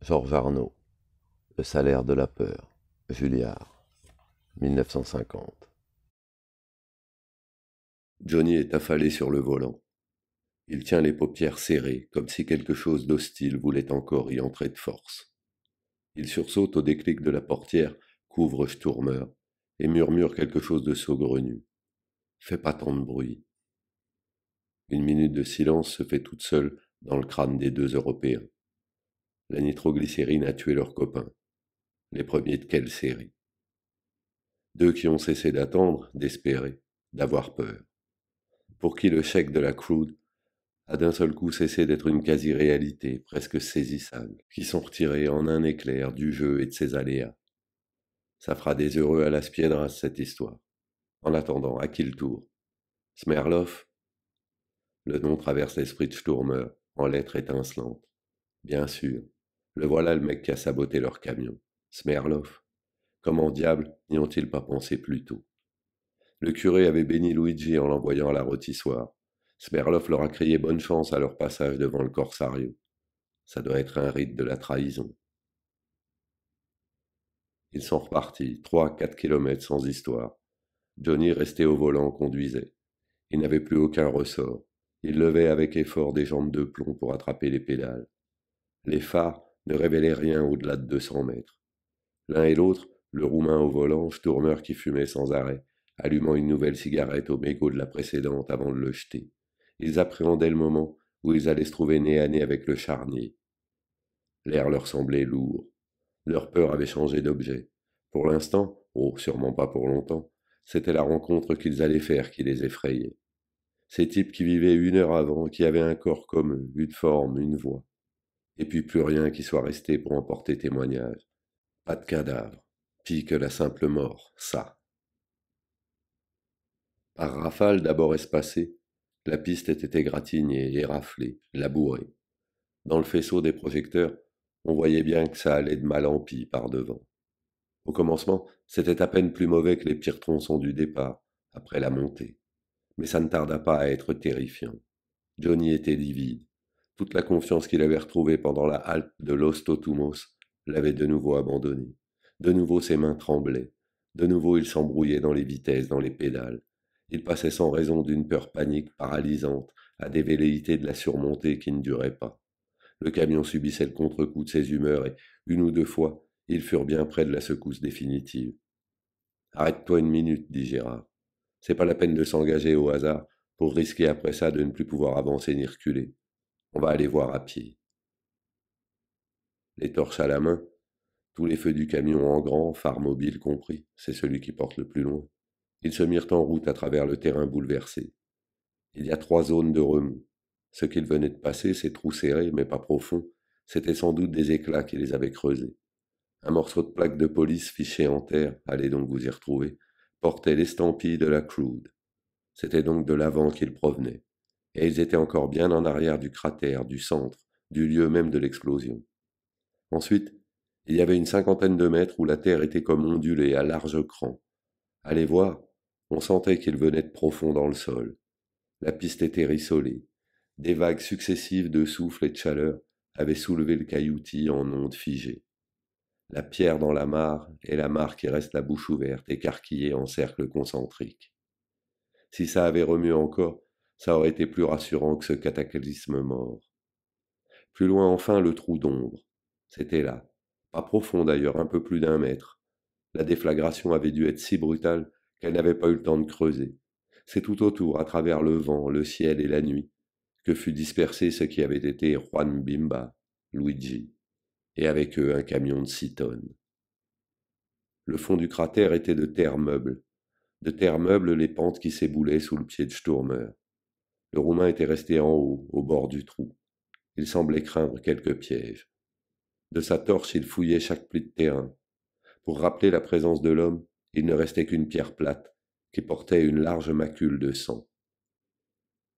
Georges Arnaud, Le salaire de la peur, Julliard, 1950. Johnny est affalé sur le volant. Il tient les paupières serrées, comme si quelque chose d'hostile voulait encore y entrer de force. Il sursaute au déclic de la portière, couvre Sturmer, et murmure quelque chose de saugrenu. Fais pas tant de bruit. Une minute de silence se fait toute seule dans le crâne des deux Européens la nitroglycérine a tué leurs copains. Les premiers de quelle série Deux qui ont cessé d'attendre, d'espérer, d'avoir peur. Pour qui le chèque de la crude a d'un seul coup cessé d'être une quasi-réalité, presque saisissable, qui sont retirés en un éclair du jeu et de ses aléas. Ça fera des heureux à la cette histoire. En attendant, à qui le tour Smerloff Le nom traverse l'esprit de Sturmer en lettres étincelantes. Bien sûr, le voilà le mec qui a saboté leur camion. Smerloff. Comment diable n'y ont-ils pas pensé plus tôt Le curé avait béni Luigi en l'envoyant à la rôtissoire. Smerloff leur a crié bonne chance à leur passage devant le Corsario. Ça doit être un rite de la trahison. Ils sont repartis, trois, quatre kilomètres sans histoire. Johnny resté au volant, conduisait. Il n'avait plus aucun ressort. Il levait avec effort des jambes de plomb pour attraper les pédales. Les phares ne révélait rien au-delà de 200 mètres. L'un et l'autre, le Roumain au volant, tourneurs qui fumait sans arrêt, allumant une nouvelle cigarette au mégot de la précédente avant de le jeter. Ils appréhendaient le moment où ils allaient se trouver nez à nez avec le charnier. L'air leur semblait lourd. Leur peur avait changé d'objet. Pour l'instant, oh, sûrement pas pour longtemps, c'était la rencontre qu'ils allaient faire qui les effrayait. Ces types qui vivaient une heure avant, qui avaient un corps comme eux, une forme, une voix et puis plus rien qui soit resté pour emporter témoignage. Pas de cadavre, pis que la simple mort, ça. Par rafale d'abord espacée, la piste était égratignée et labourée. Dans le faisceau des projecteurs, on voyait bien que ça allait de mal en pis par devant. Au commencement, c'était à peine plus mauvais que les pires tronçons du départ, après la montée. Mais ça ne tarda pas à être terrifiant. Johnny était livide, toute la confiance qu'il avait retrouvée pendant la halte de Los Totumos l'avait de nouveau abandonné. De nouveau ses mains tremblaient. De nouveau il s'embrouillait dans les vitesses, dans les pédales. Il passait sans raison d'une peur panique paralysante à des velléités de la surmontée qui ne duraient pas. Le camion subissait le contre-coup de ses humeurs et, une ou deux fois, ils furent bien près de la secousse définitive. Arrête-toi une minute, dit Gérard. C'est pas la peine de s'engager au hasard pour risquer après ça de ne plus pouvoir avancer ni reculer. On va aller voir à pied. Les torches à la main, tous les feux du camion en grand, phare mobile compris, c'est celui qui porte le plus loin. Ils se mirent en route à travers le terrain bouleversé. Il y a trois zones de remous. Ce qu'ils venaient de passer, ces trous serrés, mais pas profonds, c'était sans doute des éclats qui les avaient creusés. Un morceau de plaque de police fiché en terre, allez donc vous y retrouver, portait l'estampille de la crude. C'était donc de l'avant qu'il provenait et ils étaient encore bien en arrière du cratère, du centre, du lieu même de l'explosion. Ensuite, il y avait une cinquantaine de mètres où la terre était comme ondulée à large cran. Allez voir, on sentait qu'il venait de profond dans le sol. La piste était rissolée. Des vagues successives de souffle et de chaleur avaient soulevé le caillouti en ondes figées. La pierre dans la mare et la mare qui reste la bouche ouverte, écarquillée en cercles concentriques. Si ça avait remué encore, ça aurait été plus rassurant que ce cataclysme mort. Plus loin enfin, le trou d'ombre. C'était là. Pas profond d'ailleurs, un peu plus d'un mètre. La déflagration avait dû être si brutale qu'elle n'avait pas eu le temps de creuser. C'est tout autour, à travers le vent, le ciel et la nuit, que fut dispersé ce qui avait été Juan Bimba, Luigi, et avec eux un camion de six tonnes. Le fond du cratère était de terre meuble, de terre meuble les pentes qui s'éboulaient sous le pied de Sturmer. Le Roumain était resté en haut, au bord du trou. Il semblait craindre quelque piège. De sa torche, il fouillait chaque pli de terrain. Pour rappeler la présence de l'homme, il ne restait qu'une pierre plate, qui portait une large macule de sang.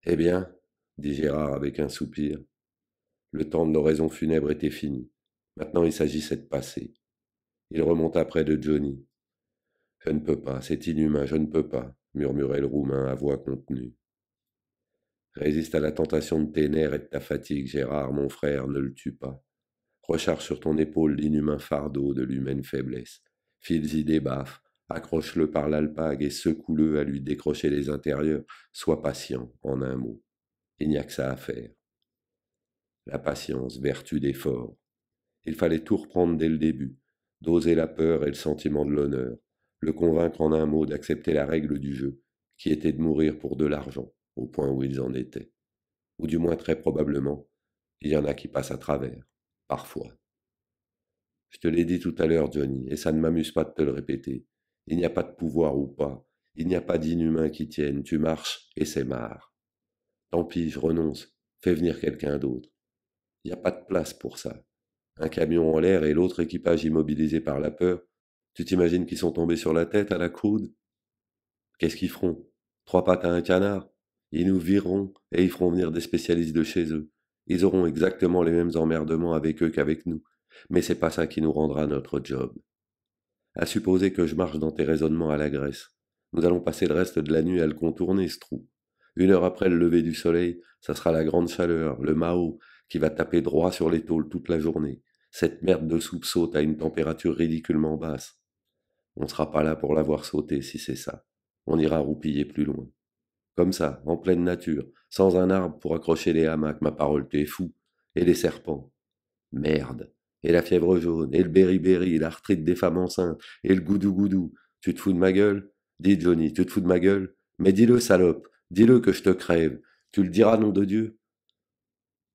Eh bien, dit Gérard avec un soupir, le temps de l'oraison funèbre était fini. Maintenant il s'agissait de passer. Il remonta près de Johnny. Je ne peux pas, c'est inhumain, je ne peux pas, murmurait le Roumain à voix contenue. Résiste à la tentation de tes nerfs et de ta fatigue, Gérard, mon frère, ne le tue pas. Recharge sur ton épaule l'inhumain fardeau de l'humaine faiblesse. fils y des baffes, accroche-le par l'alpague et secoue-le à lui décrocher les intérieurs. Sois patient, en un mot. Il n'y a que ça à faire. La patience, vertu d'effort. Il fallait tout reprendre dès le début, doser la peur et le sentiment de l'honneur, le convaincre en un mot d'accepter la règle du jeu, qui était de mourir pour de l'argent au point où ils en étaient. Ou du moins très probablement, il y en a qui passent à travers, parfois. Je te l'ai dit tout à l'heure, Johnny, et ça ne m'amuse pas de te le répéter. Il n'y a pas de pouvoir ou pas, il n'y a pas d'inhumain qui tienne, tu marches et c'est marre. Tant pis, je renonce, fais venir quelqu'un d'autre. Il n'y a pas de place pour ça. Un camion en l'air et l'autre équipage immobilisé par la peur, tu t'imagines qu'ils sont tombés sur la tête à la coude Qu'est-ce qu'ils feront Trois pattes à un canard ils nous virons et ils feront venir des spécialistes de chez eux. Ils auront exactement les mêmes emmerdements avec eux qu'avec nous. Mais c'est pas ça qui nous rendra notre job. À supposer que je marche dans tes raisonnements à la graisse. Nous allons passer le reste de la nuit à le contourner, ce trou. Une heure après le lever du soleil, ça sera la grande chaleur, le Mao, qui va taper droit sur les toute la journée. Cette merde de soupe saute à une température ridiculement basse. On ne sera pas là pour l'avoir sauté si c'est ça. On ira roupiller plus loin comme ça, en pleine nature, sans un arbre pour accrocher les hamacs, ma parole, t'es fou, et les serpents. Merde, et la fièvre jaune, et le beriberi, et l'arthrite des femmes enceintes, et le goudou-goudou. Tu te fous de ma gueule Dis Johnny, tu te fous de ma gueule Mais dis-le, salope, dis-le que je te crève. Tu le diras, nom de Dieu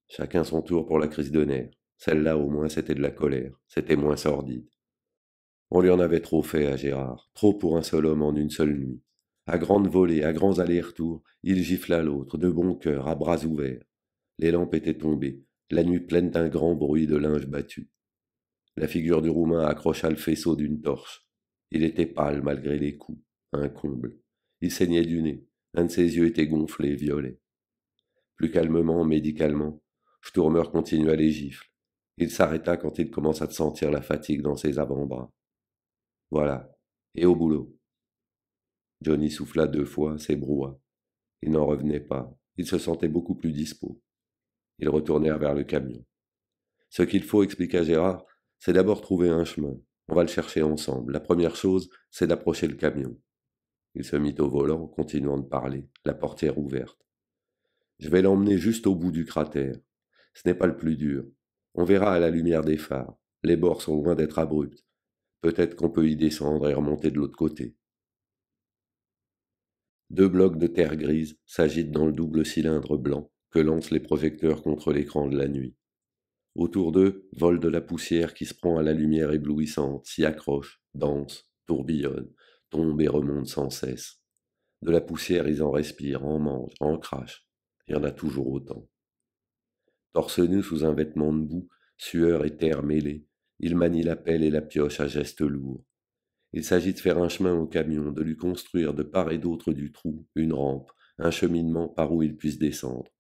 Chacun son tour pour la crise de nerfs. Celle-là, au moins, c'était de la colère, c'était moins sordide. On lui en avait trop fait à Gérard, trop pour un seul homme en une seule nuit à grandes volées, à grands allers-retours, il gifla l'autre, de bon cœur, à bras ouverts. Les lampes étaient tombées, la nuit pleine d'un grand bruit de linge battu. La figure du Roumain accrocha le faisceau d'une torche. Il était pâle malgré les coups, un comble. Il saignait du nez, un de ses yeux était gonflé, violet. Plus calmement, médicalement, Sturmer continua les gifles. Il s'arrêta quand il commença de sentir la fatigue dans ses avant-bras. Voilà, et au boulot. Johnny souffla deux fois ses Il n'en revenait pas. Il se sentait beaucoup plus dispos. Ils retournèrent vers le camion. Ce qu'il faut, expliqua Gérard, c'est d'abord trouver un chemin. On va le chercher ensemble. La première chose, c'est d'approcher le camion. Il se mit au volant, continuant de parler, la portière ouverte. Je vais l'emmener juste au bout du cratère. Ce n'est pas le plus dur. On verra à la lumière des phares. Les bords sont loin d'être abrupts. Peut-être qu'on peut y descendre et remonter de l'autre côté. Deux blocs de terre grise s'agitent dans le double cylindre blanc que lancent les projecteurs contre l'écran de la nuit. Autour d'eux vole de la poussière qui se prend à la lumière éblouissante, s'y accroche, danse, tourbillonne, tombe et remonte sans cesse. De la poussière, ils en respirent, en mangent, en crachent. Il y en a toujours autant. Torse nu sous un vêtement de boue, sueur et terre mêlées, ils manient la pelle et la pioche à gestes lourds, il s'agit de faire un chemin au camion, de lui construire de part et d'autre du trou une rampe, un cheminement par où il puisse descendre,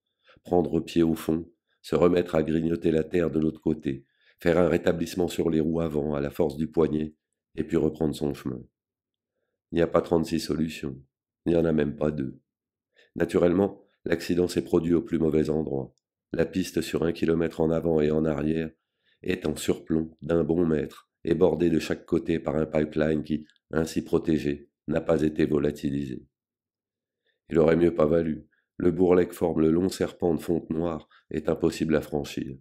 prendre pied au fond, se remettre à grignoter la terre de l'autre côté, faire un rétablissement sur les roues avant à la force du poignet, et puis reprendre son chemin. Il n'y a pas 36 solutions, il n'y en a même pas deux. Naturellement, l'accident s'est produit au plus mauvais endroit. La piste sur un kilomètre en avant et en arrière est en surplomb d'un bon mètre est bordé de chaque côté par un pipeline qui, ainsi protégé, n'a pas été volatilisé. Il aurait mieux pas valu. Le bourrelet forme le long serpent de fonte noire est impossible à franchir.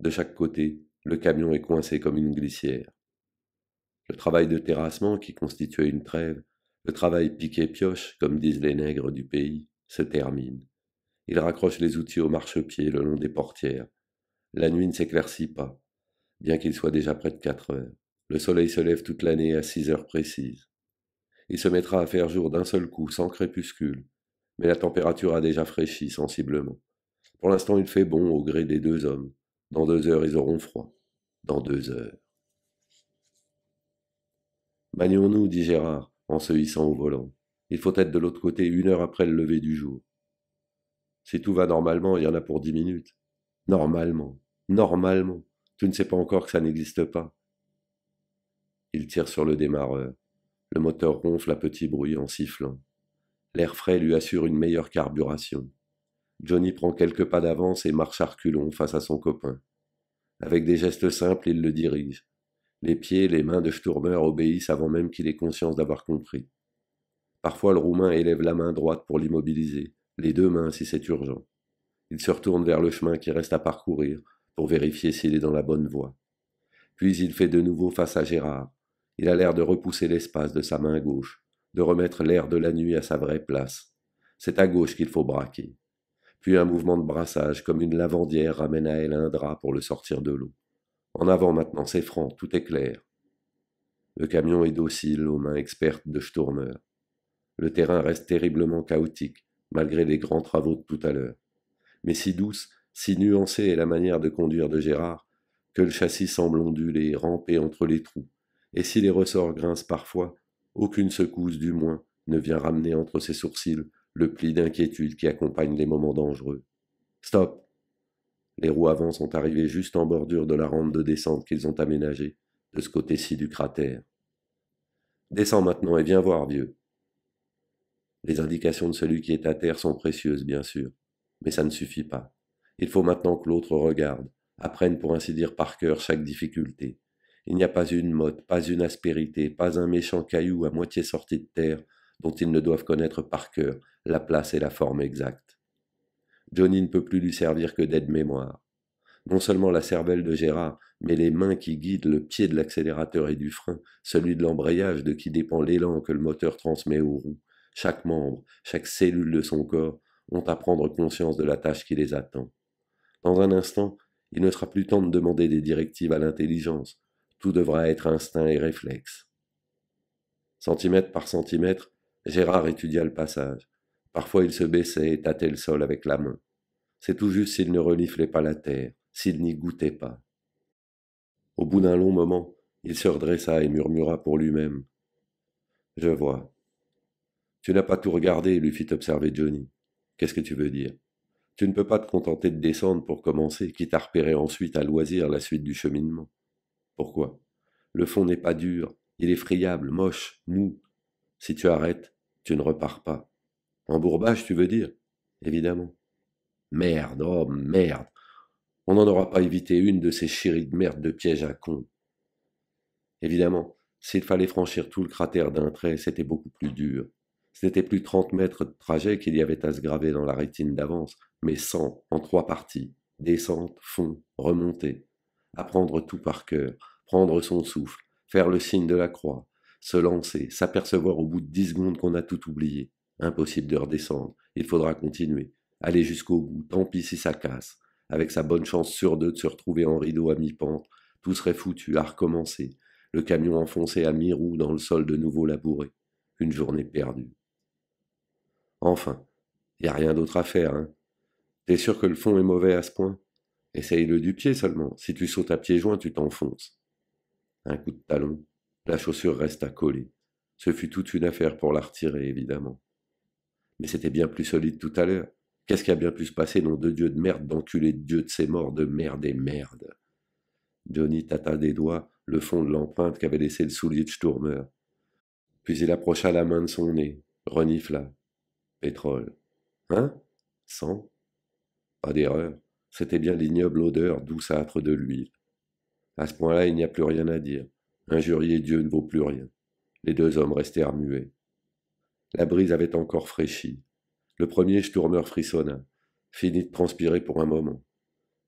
De chaque côté, le camion est coincé comme une glissière. Le travail de terrassement qui constituait une trêve, le travail piqué pioche comme disent les nègres du pays, se termine. Il raccroche les outils au marchepied le long des portières. La nuit ne s'éclaircit pas, bien qu'il soit déjà près de quatre heures. Le soleil se lève toute l'année à six heures précises. Il se mettra à faire jour d'un seul coup, sans crépuscule, mais la température a déjà fraîchi sensiblement. Pour l'instant, il fait bon au gré des deux hommes. Dans deux heures, ils auront froid. Dans deux heures. « nous dit Gérard, en se hissant au volant. Il faut être de l'autre côté une heure après le lever du jour. Si tout va normalement, il y en a pour dix minutes. Normalement. Normalement. Tu ne sais pas encore que ça n'existe pas. Il tire sur le démarreur. Le moteur ronfle à petit bruit en sifflant. L'air frais lui assure une meilleure carburation. Johnny prend quelques pas d'avance et marche à face à son copain. Avec des gestes simples, il le dirige. Les pieds, les mains de Sturmer obéissent avant même qu'il ait conscience d'avoir compris. Parfois, le Roumain élève la main droite pour l'immobiliser, les deux mains si c'est urgent. Il se retourne vers le chemin qui reste à parcourir pour vérifier s'il est dans la bonne voie. Puis il fait de nouveau face à Gérard, il a l'air de repousser l'espace de sa main gauche, de remettre l'air de la nuit à sa vraie place. C'est à gauche qu'il faut braquer. Puis un mouvement de brassage, comme une lavandière ramène à elle un drap pour le sortir de l'eau. En avant maintenant, c'est franc, tout est clair. Le camion est docile aux mains expertes de Sturmer. Le terrain reste terriblement chaotique, malgré les grands travaux de tout à l'heure. Mais si douce, si nuancée est la manière de conduire de Gérard, que le châssis semble onduler, ramper entre les trous, et si les ressorts grincent parfois, aucune secousse du moins ne vient ramener entre ses sourcils le pli d'inquiétude qui accompagne les moments dangereux. Stop Les roues avant sont arrivées juste en bordure de la rampe de descente qu'ils ont aménagée, de ce côté-ci du cratère. Descends maintenant et viens voir, vieux. Les indications de celui qui est à terre sont précieuses, bien sûr, mais ça ne suffit pas. Il faut maintenant que l'autre regarde, apprenne pour ainsi dire par cœur chaque difficulté, il n'y a pas une motte, pas une aspérité, pas un méchant caillou à moitié sorti de terre dont ils ne doivent connaître par cœur la place et la forme exacte. Johnny ne peut plus lui servir que d'aide-mémoire. Non seulement la cervelle de Gérard, mais les mains qui guident le pied de l'accélérateur et du frein, celui de l'embrayage de qui dépend l'élan que le moteur transmet aux roues, chaque membre, chaque cellule de son corps, ont à prendre conscience de la tâche qui les attend. Dans un instant, il ne sera plus temps de demander des directives à l'intelligence, tout devra être instinct et réflexe. Centimètre par centimètre, Gérard étudia le passage. Parfois il se baissait et tâtait le sol avec la main. C'est tout juste s'il ne reniflait pas la terre, s'il n'y goûtait pas. Au bout d'un long moment, il se redressa et murmura pour lui-même. Je vois. Tu n'as pas tout regardé, lui fit observer Johnny. Qu'est-ce que tu veux dire Tu ne peux pas te contenter de descendre pour commencer, quitte à repérer ensuite à loisir la suite du cheminement. Pourquoi Le fond n'est pas dur, il est friable, moche, mou. Si tu arrêtes, tu ne repars pas. En bourbage, tu veux dire Évidemment. Merde, oh merde On n'en aura pas évité une de ces chéries de merde de pièges à con. Évidemment, s'il fallait franchir tout le cratère d'un trait, c'était beaucoup plus dur. Ce n'était plus 30 mètres de trajet qu'il y avait à se graver dans la rétine d'avance, mais cent en trois parties. Descente, fond, remontée apprendre tout par cœur, prendre son souffle, faire le signe de la croix, se lancer, s'apercevoir au bout de dix secondes qu'on a tout oublié. Impossible de redescendre, il faudra continuer, aller jusqu'au bout, tant pis si ça casse. Avec sa bonne chance sur deux de se retrouver en rideau à mi-pente, tout serait foutu, à recommencer, le camion enfoncé à mi-roue dans le sol de nouveau labouré. Une journée perdue. Enfin, y a rien d'autre à faire, hein T'es sûr que le fond est mauvais à ce point Essaye-le du pied seulement. Si tu sautes à pieds joints, tu t'enfonces. Un coup de talon, la chaussure reste à coller. Ce fut toute une affaire pour la retirer, évidemment. Mais c'était bien plus solide tout à l'heure. Qu'est-ce qui a bien pu se passer, nom de Dieu de merde, d'enculé de Dieu de ses morts, de merde et merde Johnny tâta des doigts le fond de l'empreinte qu'avait laissé le soulier de Sturmer. Puis il approcha la main de son nez, renifla. Pétrole. Hein Sang Pas d'erreur. C'était bien l'ignoble odeur douceâtre de l'huile. À ce point-là, il n'y a plus rien à dire. Injurier Dieu ne vaut plus rien. Les deux hommes restèrent muets. La brise avait encore fraîchi. Le premier Sturmer frissonna, finit de transpirer pour un moment.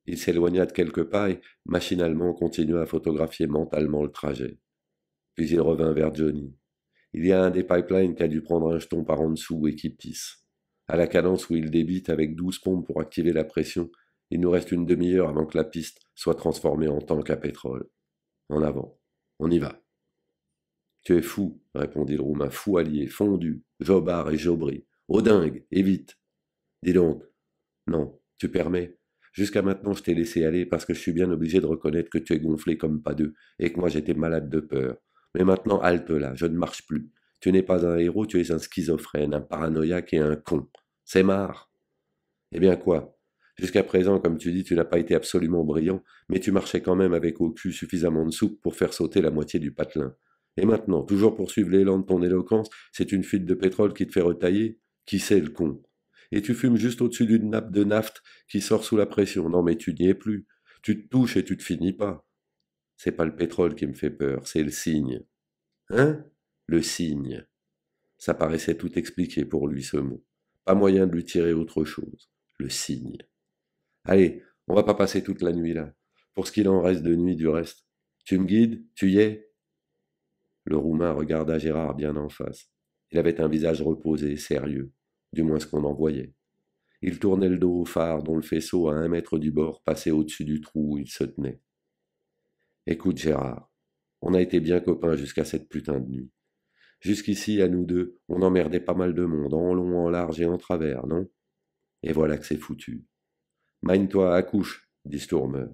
Il s'éloigna de quelques pas et, machinalement, continua à photographier mentalement le trajet. Puis il revint vers Johnny. Il y a un des pipelines qui a dû prendre un jeton par en dessous et qui pisse. À la cadence où il débite avec douze pompes pour activer la pression, il nous reste une demi-heure avant que la piste soit transformée en tank à pétrole. En avant, on y va. Tu es fou, répondit le Roumain, fou allié, fondu, jobard et jobri. Oh dingue, et vite. Dis donc. Non, tu permets. Jusqu'à maintenant, je t'ai laissé aller parce que je suis bien obligé de reconnaître que tu es gonflé comme pas deux et que moi j'étais malade de peur. Mais maintenant, halte là, je ne marche plus. Tu n'es pas un héros, tu es un schizophrène, un paranoïaque et un con. C'est marre. Eh bien quoi Jusqu'à présent, comme tu dis, tu n'as pas été absolument brillant, mais tu marchais quand même avec au cul suffisamment de soupe pour faire sauter la moitié du patelin. Et maintenant, toujours poursuivre l'élan de ton éloquence, c'est une fuite de pétrole qui te fait retailler Qui sait le con Et tu fumes juste au-dessus d'une nappe de naft qui sort sous la pression. Non mais tu n'y es plus. Tu te touches et tu te finis pas. C'est pas le pétrole qui me fait peur, c'est le signe. Hein Le signe. Ça paraissait tout expliqué pour lui ce mot. Pas moyen de lui tirer autre chose. Le signe. Allez, on va pas passer toute la nuit là. Pour ce qu'il en reste de nuit du reste. Tu me guides Tu y es Le Roumain regarda Gérard bien en face. Il avait un visage reposé, sérieux, du moins ce qu'on en voyait. Il tournait le dos au phare dont le faisceau à un mètre du bord passait au-dessus du trou où il se tenait. Écoute Gérard, on a été bien copains jusqu'à cette putain de nuit. Jusqu'ici, à nous deux, on emmerdait pas mal de monde, en long, en large et en travers, non Et voilà que c'est foutu. Mine-toi, accouche, dit Stourmeur.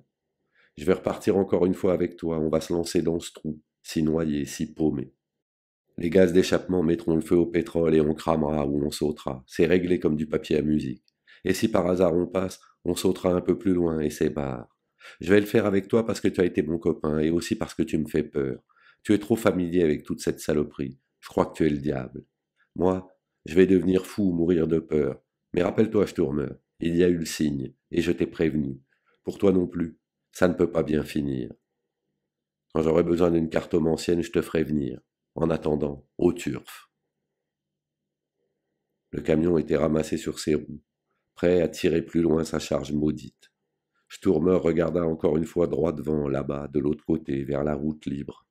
Je vais repartir encore une fois avec toi, on va se lancer dans ce trou, si noyé, si paumé. Les gaz d'échappement mettront le feu au pétrole et on cramera ou on sautera. C'est réglé comme du papier à musique. Et si par hasard on passe, on sautera un peu plus loin et c'est barre. Je vais le faire avec toi parce que tu as été mon copain et aussi parce que tu me fais peur. Tu es trop familier avec toute cette saloperie. Je crois que tu es le diable. Moi, je vais devenir fou, mourir de peur. Mais rappelle-toi, je il y a eu le signe, et je t'ai prévenu. Pour toi non plus, ça ne peut pas bien finir. Quand j'aurai besoin d'une carte ancienne, je te ferai venir. En attendant, au turf. Le camion était ramassé sur ses roues, prêt à tirer plus loin sa charge maudite. Sturmer regarda encore une fois droit devant, là-bas, de l'autre côté, vers la route libre.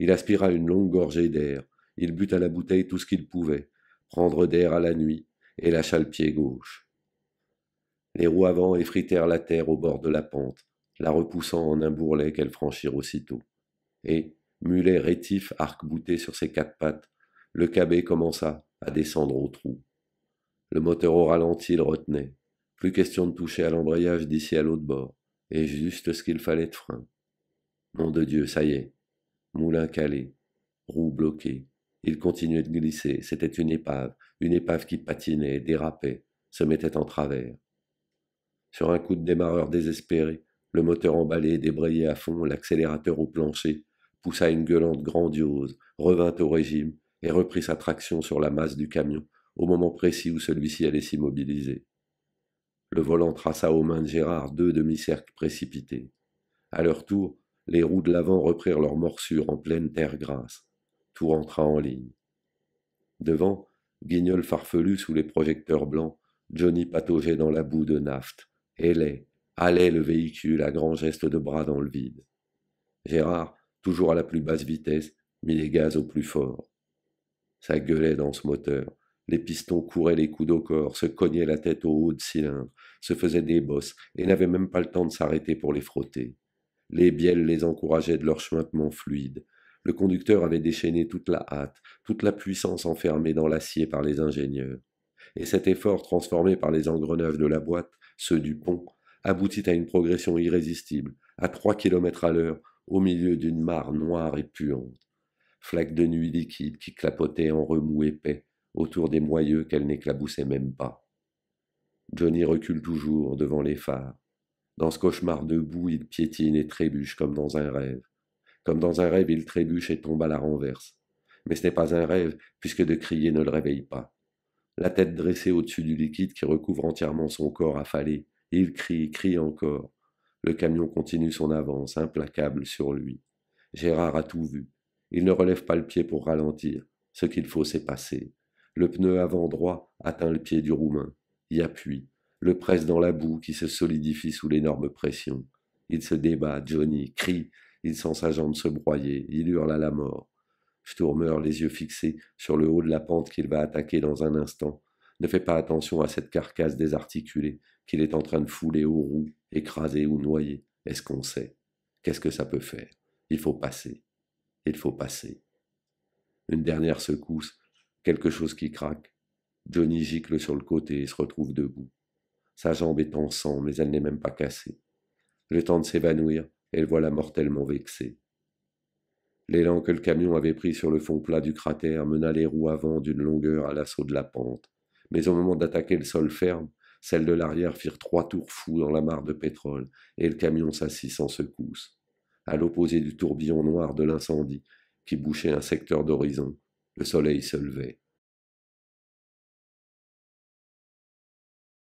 Il aspira une longue gorgée d'air, il but à la bouteille tout ce qu'il pouvait, prendre d'air à la nuit, et lâcha le pied gauche. Les roues avant effritèrent la terre au bord de la pente, la repoussant en un bourrelet qu'elles franchirent aussitôt. Et, mulet rétif arc-bouté sur ses quatre pattes, le cabet commença à descendre au trou. Le moteur au ralenti le retenait. Plus question de toucher à l'embrayage d'ici à l'autre bord, et juste ce qu'il fallait de frein. Nom de Dieu, ça y est. Moulin calé, roue bloquée. Il continuait de glisser, c'était une épave, une épave qui patinait, dérapait, se mettait en travers. Sur un coup de démarreur désespéré, le moteur emballé débrayé à fond, l'accélérateur au plancher, poussa une gueulante grandiose, revint au régime et reprit sa traction sur la masse du camion, au moment précis où celui-ci allait s'immobiliser. Le volant traça aux mains de Gérard deux demi-cercles précipités. À leur tour, les roues de l'avant reprirent leur morsure en pleine terre grasse. Tout rentra en ligne. Devant, Guignol farfelu sous les projecteurs blancs, Johnny pataugeait dans la boue de naft, ailait, allait le véhicule à grands gestes de bras dans le vide. Gérard, toujours à la plus basse vitesse, mit les gaz au plus fort. Ça gueulait dans ce moteur. Les pistons couraient les coudes au corps, se cognaient la tête au haut de cylindre, se faisaient des bosses et n'avaient même pas le temps de s'arrêter pour les frotter. Les bielles les encourageaient de leur cheminement fluide. Le conducteur avait déchaîné toute la hâte, toute la puissance enfermée dans l'acier par les ingénieurs. Et cet effort transformé par les engrenages de la boîte ceux du pont, aboutit à une progression irrésistible, à trois kilomètres à l'heure, au milieu d'une mare noire et puante. Flaque de nuit liquide qui clapotait en remous épais autour des moyeux qu'elle n'éclaboussait même pas. Johnny recule toujours devant les phares. Dans ce cauchemar debout, il piétine et trébuche comme dans un rêve. Comme dans un rêve, il trébuche et tombe à la renverse. Mais ce n'est pas un rêve, puisque de crier ne le réveille pas la tête dressée au-dessus du liquide qui recouvre entièrement son corps affalé. Il crie, crie encore. Le camion continue son avance, implacable sur lui. Gérard a tout vu. Il ne relève pas le pied pour ralentir. Ce qu'il faut, c'est passer. Le pneu avant droit atteint le pied du Roumain, y appuie, le presse dans la boue qui se solidifie sous l'énorme pression. Il se débat, Johnny crie, il sent sa jambe se broyer, il hurle à la mort. Tourmeur, les yeux fixés sur le haut de la pente qu'il va attaquer dans un instant, ne fait pas attention à cette carcasse désarticulée qu'il est en train de fouler aux roues, écraser ou noyer. Est-ce qu'on sait Qu'est-ce que ça peut faire Il faut passer. Il faut passer. Une dernière secousse, quelque chose qui craque. Johnny gicle sur le côté et se retrouve debout. Sa jambe est en sang, mais elle n'est même pas cassée. Le temps de s'évanouir, elle voilà mortellement vexée. L'élan que le camion avait pris sur le fond plat du cratère mena les roues avant d'une longueur à l'assaut de la pente. Mais au moment d'attaquer le sol ferme, celles de l'arrière firent trois tours fous dans la mare de pétrole, et le camion s'assit sans secousse, à l'opposé du tourbillon noir de l'incendie qui bouchait un secteur d'horizon. Le soleil se levait.